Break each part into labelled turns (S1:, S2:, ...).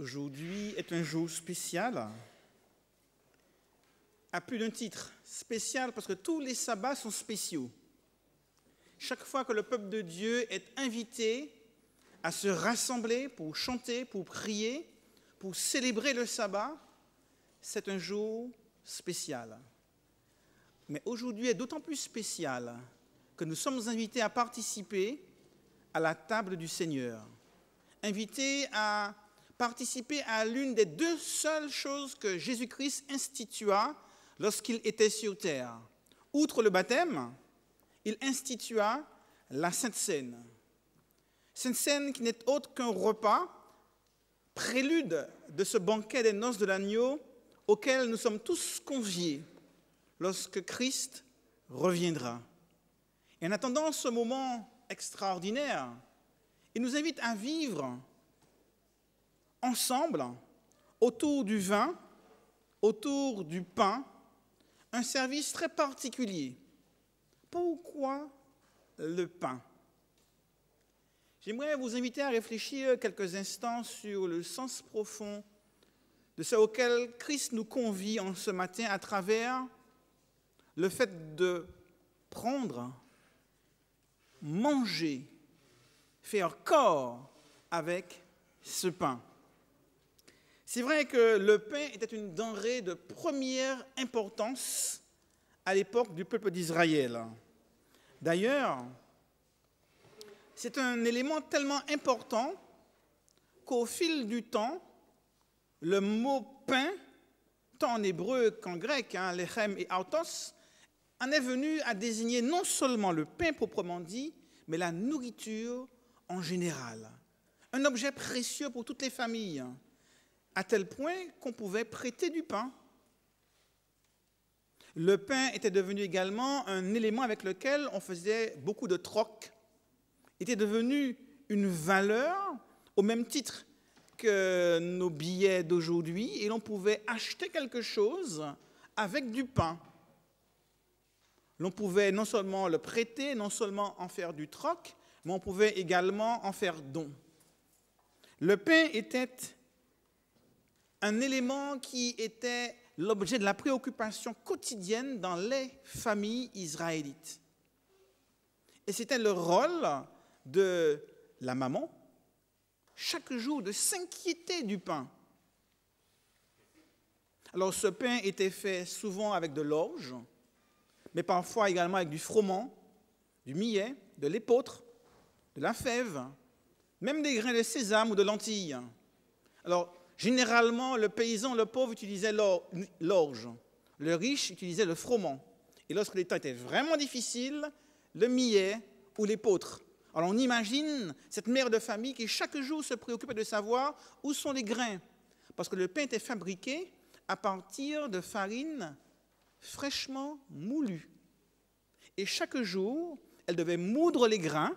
S1: Aujourd'hui est un jour spécial, à plus d'un titre. Spécial parce que tous les sabbats sont spéciaux. Chaque fois que le peuple de Dieu est invité à se rassembler pour chanter, pour prier, pour célébrer le sabbat, c'est un jour spécial. Mais aujourd'hui est d'autant plus spécial que nous sommes invités à participer à la table du Seigneur, invités à participer à l'une des deux seules choses que Jésus-Christ institua lorsqu'il était sur terre. Outre le baptême, il institua la Sainte Seine. Sainte Seine qui n'est autre qu'un repas, prélude de ce banquet des noces de l'agneau auquel nous sommes tous conviés lorsque Christ reviendra. Et en attendant ce moment extraordinaire, il nous invite à vivre ensemble, autour du vin, autour du pain, un service très particulier. Pourquoi le pain J'aimerais vous inviter à réfléchir quelques instants sur le sens profond de ce auquel Christ nous convie en ce matin à travers le fait de prendre, manger, faire corps avec ce pain. C'est vrai que le pain était une denrée de première importance à l'époque du peuple d'Israël. D'ailleurs, c'est un élément tellement important qu'au fil du temps, le mot pain, tant en hébreu qu'en grec, hein, lechem et autos, en est venu à désigner non seulement le pain proprement dit, mais la nourriture en général. Un objet précieux pour toutes les familles, à tel point qu'on pouvait prêter du pain. Le pain était devenu également un élément avec lequel on faisait beaucoup de troc. Il était devenu une valeur au même titre que nos billets d'aujourd'hui et l'on pouvait acheter quelque chose avec du pain. L'on pouvait non seulement le prêter, non seulement en faire du troc, mais on pouvait également en faire don. Le pain était un élément qui était l'objet de la préoccupation quotidienne dans les familles israélites. Et c'était le rôle de la maman, chaque jour, de s'inquiéter du pain. Alors ce pain était fait souvent avec de l'orge, mais parfois également avec du froment, du millet, de l'épeautre, de la fève, même des grains de sésame ou de lentilles. Alors Généralement, le paysan, le pauvre utilisait l'orge. Le riche utilisait le froment. Et lorsque les temps étaient vraiment difficiles, le millet ou l'épeautre. Alors on imagine cette mère de famille qui chaque jour se préoccupait de savoir où sont les grains. Parce que le pain était fabriqué à partir de farine fraîchement moulue. Et chaque jour, elle devait moudre les grains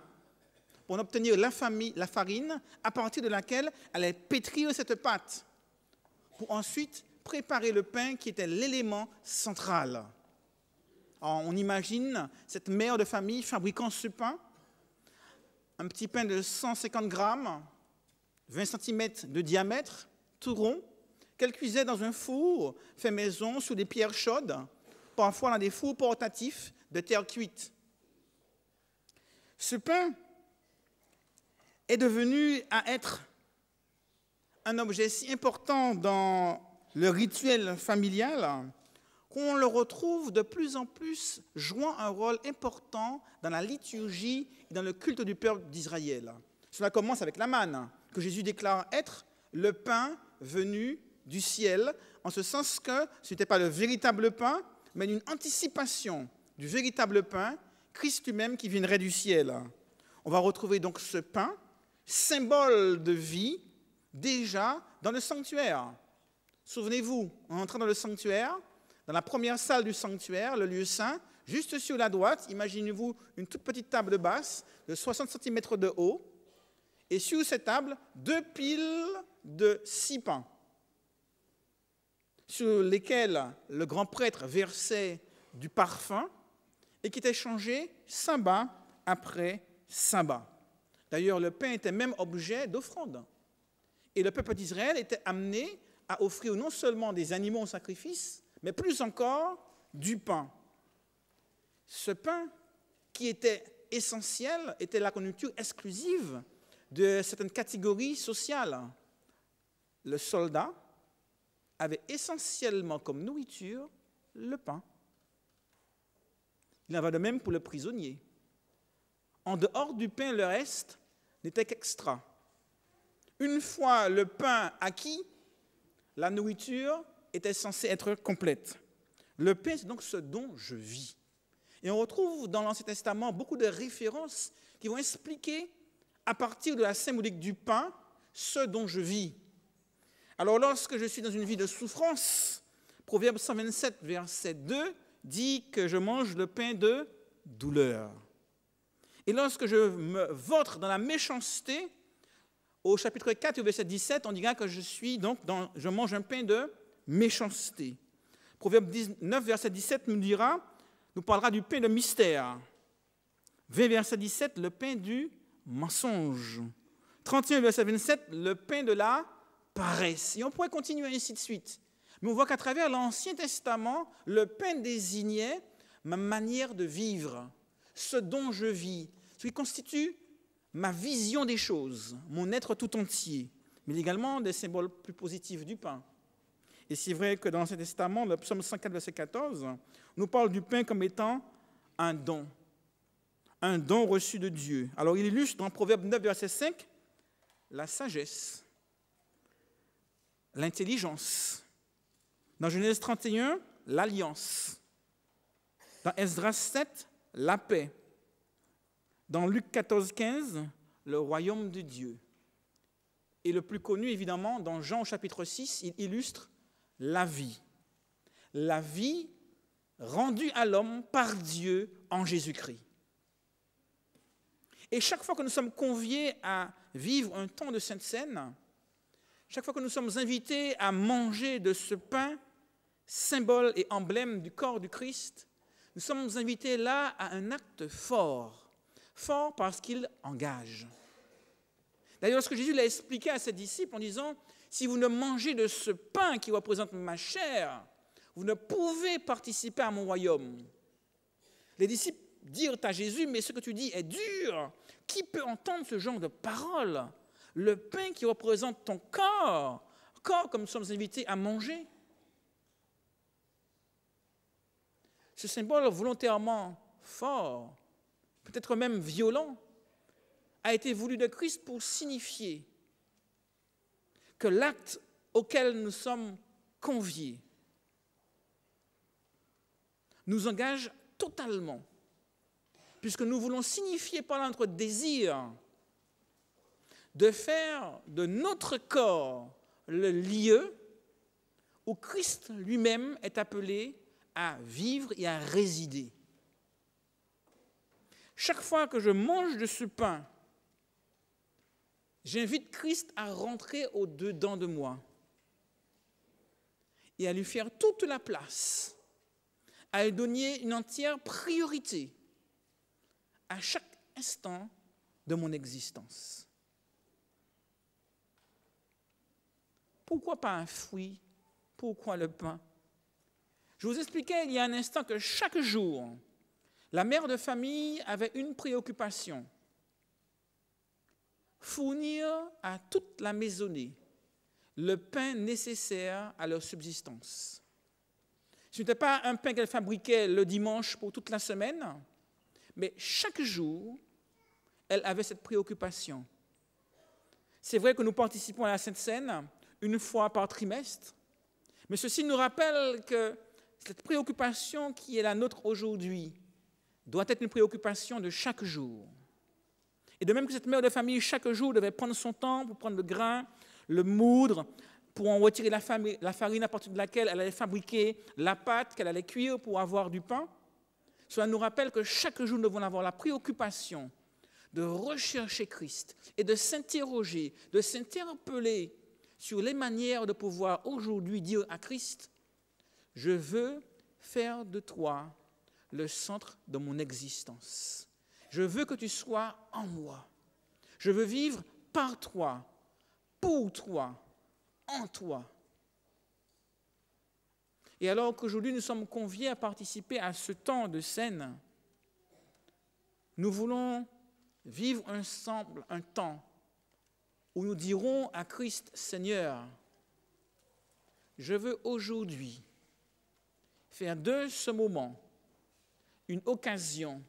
S1: on obtenir la, la farine à partir de laquelle allait pétrir cette pâte pour ensuite préparer le pain qui était l'élément central. on imagine cette mère de famille fabriquant ce pain, un petit pain de 150 grammes, 20 cm de diamètre, tout rond, qu'elle cuisait dans un four fait maison sous des pierres chaudes, parfois dans des fours portatifs de terre cuite. Ce pain est devenu à être un objet si important dans le rituel familial qu'on le retrouve de plus en plus jouant un rôle important dans la liturgie et dans le culte du peuple d'Israël. Cela commence avec la manne, que Jésus déclare être le pain venu du ciel, en ce sens que ce n'était pas le véritable pain, mais une anticipation du véritable pain, Christ lui-même qui viendrait du ciel. On va retrouver donc ce pain symbole de vie déjà dans le sanctuaire. Souvenez-vous, en entrant dans le sanctuaire, dans la première salle du sanctuaire, le lieu saint, juste sur la droite, imaginez-vous une toute petite table basse de 60 cm de haut, et sur cette table, deux piles de six pains, sur lesquels le grand prêtre versait du parfum et qui était changé sabbat après sabbat. D'ailleurs, le pain était même objet d'offrande. Et le peuple d'Israël était amené à offrir non seulement des animaux au sacrifice, mais plus encore du pain. Ce pain, qui était essentiel, était la conjoncture exclusive de certaines catégories sociales. Le soldat avait essentiellement comme nourriture le pain. Il en va de même pour le prisonnier. En dehors du pain, le reste n'était qu'extra. Une fois le pain acquis, la nourriture était censée être complète. Le pain, c'est donc ce dont je vis. Et on retrouve dans l'Ancien Testament beaucoup de références qui vont expliquer, à partir de la symbolique du pain, ce dont je vis. Alors lorsque je suis dans une vie de souffrance, Proverbe 127, verset 2, dit que je mange le pain de douleur. Et lorsque je me vautre dans la méchanceté, au chapitre 4 au verset 17, on dira que je suis donc dans, je mange un pain de méchanceté. Proverbe 19, verset 17 nous dira, nous parlera du pain de mystère. 20, verset 17, le pain du mensonge. 31, verset 27, le pain de la paresse. Et on pourrait continuer ainsi de suite. Mais on voit qu'à travers l'Ancien Testament, le pain désignait ma manière de vivre, ce dont je vis, ce qui constitue ma vision des choses, mon être tout entier, mais également des symboles plus positifs du pain. Et c'est vrai que dans l'Ancien Testament, le psaume 104, verset 14, nous parle du pain comme étant un don, un don reçu de Dieu. Alors il illustre dans Proverbe 9, verset 5, la sagesse, l'intelligence. Dans Genèse 31, l'alliance. Dans Esdras 7, la paix. Dans Luc 14, 15, le royaume de Dieu. Et le plus connu, évidemment, dans Jean au chapitre 6, il illustre la vie. La vie rendue à l'homme par Dieu en Jésus-Christ. Et chaque fois que nous sommes conviés à vivre un temps de sainte scène, chaque fois que nous sommes invités à manger de ce pain, symbole et emblème du corps du Christ, nous sommes invités là à un acte fort, fort parce qu'il engage. D'ailleurs, ce que Jésus l'a expliqué à ses disciples en disant, si vous ne mangez de ce pain qui représente ma chair, vous ne pouvez participer à mon royaume. Les disciples dirent à Jésus, mais ce que tu dis est dur. Qui peut entendre ce genre de parole Le pain qui représente ton corps, corps comme nous sommes invités à manger. ce symbole volontairement fort, peut-être même violent, a été voulu de Christ pour signifier que l'acte auquel nous sommes conviés nous engage totalement, puisque nous voulons signifier par notre désir de faire de notre corps le lieu où Christ lui-même est appelé à vivre et à résider. Chaque fois que je mange de ce pain, j'invite Christ à rentrer au-dedans de moi et à lui faire toute la place, à lui donner une entière priorité à chaque instant de mon existence. Pourquoi pas un fruit Pourquoi le pain je vous expliquais il y a un instant que chaque jour, la mère de famille avait une préoccupation fournir à toute la maisonnée le pain nécessaire à leur subsistance. Ce n'était pas un pain qu'elle fabriquait le dimanche pour toute la semaine, mais chaque jour, elle avait cette préoccupation. C'est vrai que nous participons à la Sainte Seine une fois par trimestre, mais ceci nous rappelle que cette préoccupation qui est la nôtre aujourd'hui doit être une préoccupation de chaque jour. Et de même que cette mère de famille, chaque jour, devait prendre son temps pour prendre le grain, le moudre, pour en retirer la, farine à partir de laquelle elle allait fabriquer la pâte qu'elle allait cuire pour avoir du pain, cela nous rappelle que chaque jour, nous devons avoir la préoccupation de rechercher Christ et de s'interroger, de s'interpeller sur les manières de pouvoir aujourd'hui dire à Christ, je veux faire de toi le centre de mon existence. Je veux que tu sois en moi. Je veux vivre par toi, pour toi, en toi. Et alors qu'aujourd'hui nous sommes conviés à participer à ce temps de scène, nous voulons vivre ensemble un temps où nous dirons à Christ Seigneur, je veux aujourd'hui faire de ce moment une occasion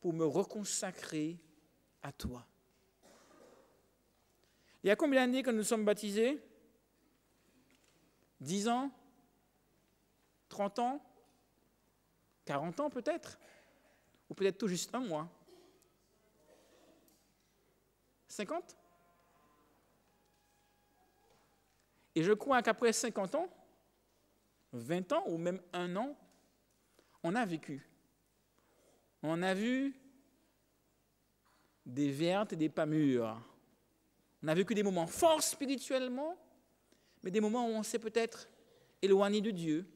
S1: pour me reconsacrer à toi. Il y a combien d'années que nous sommes baptisés Dix ans 30 ans 40 ans peut-être Ou peut-être tout juste un mois 50 Et je crois qu'après 50 ans, 20 ans ou même un an, on a vécu. On a vu des vertes et des pas mûres. On a vécu des moments forts spirituellement, mais des moments où on s'est peut-être éloigné de Dieu.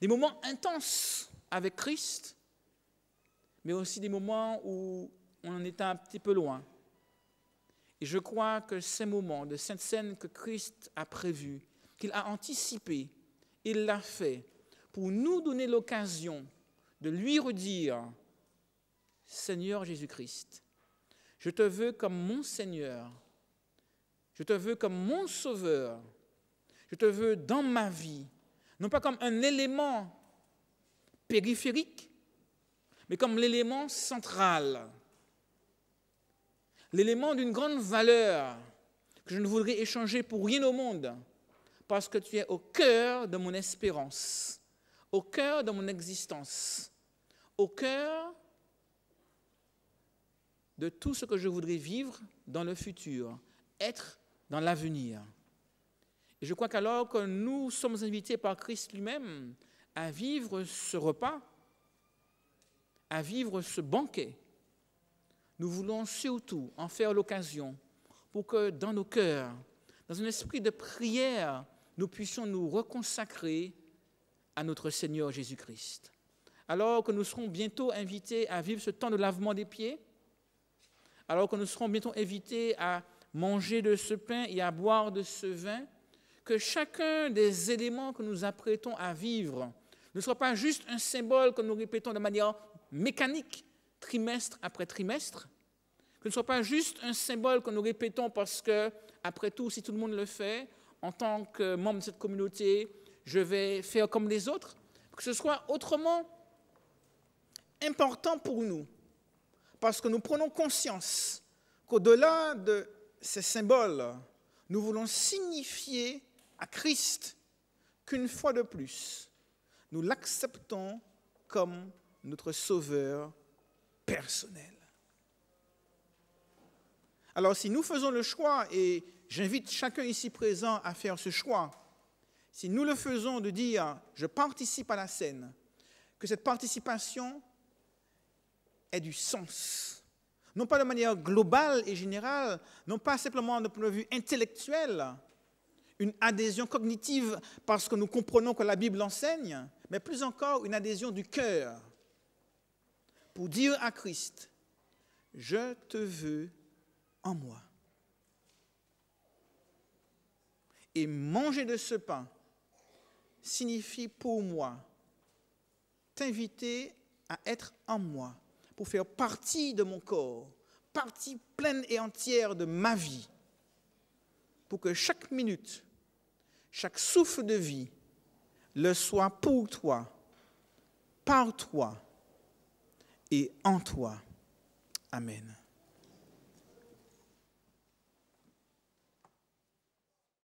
S1: Des moments intenses avec Christ, mais aussi des moments où on en était un petit peu loin. Et je crois que ces moments de cette scène que Christ a prévu qu'il a anticipé, il l'a fait pour nous donner l'occasion de lui redire, Seigneur Jésus-Christ, je te veux comme mon Seigneur, je te veux comme mon Sauveur, je te veux dans ma vie, non pas comme un élément périphérique, mais comme l'élément central, l'élément d'une grande valeur que je ne voudrais échanger pour rien au monde parce que tu es au cœur de mon espérance, au cœur de mon existence, au cœur de tout ce que je voudrais vivre dans le futur, être dans l'avenir. Et je crois qu'alors que nous sommes invités par Christ lui-même à vivre ce repas, à vivre ce banquet, nous voulons surtout en faire l'occasion pour que dans nos cœurs, dans un esprit de prière nous puissions nous reconsacrer à notre Seigneur Jésus-Christ. Alors que nous serons bientôt invités à vivre ce temps de lavement des pieds, alors que nous serons bientôt invités à manger de ce pain et à boire de ce vin, que chacun des éléments que nous apprêtons à vivre ne soit pas juste un symbole que nous répétons de manière mécanique, trimestre après trimestre, que ne soit pas juste un symbole que nous répétons parce que, après tout, si tout le monde le fait, en tant que membre de cette communauté, je vais faire comme les autres, que ce soit autrement important pour nous, parce que nous prenons conscience qu'au-delà de ces symboles, nous voulons signifier à Christ qu'une fois de plus, nous l'acceptons comme notre sauveur personnel. Alors si nous faisons le choix, et J'invite chacun ici présent à faire ce choix. Si nous le faisons de dire je participe à la scène, que cette participation ait du sens. Non pas de manière globale et générale, non pas simplement d'un point de vue intellectuel, une adhésion cognitive parce que nous comprenons que la Bible enseigne, mais plus encore une adhésion du cœur pour dire à Christ, je te veux en moi. Et manger de ce pain signifie pour moi t'inviter à être en moi, pour faire partie de mon corps, partie pleine et entière de ma vie, pour que chaque minute, chaque souffle de vie, le soit pour toi, par toi et en toi. Amen.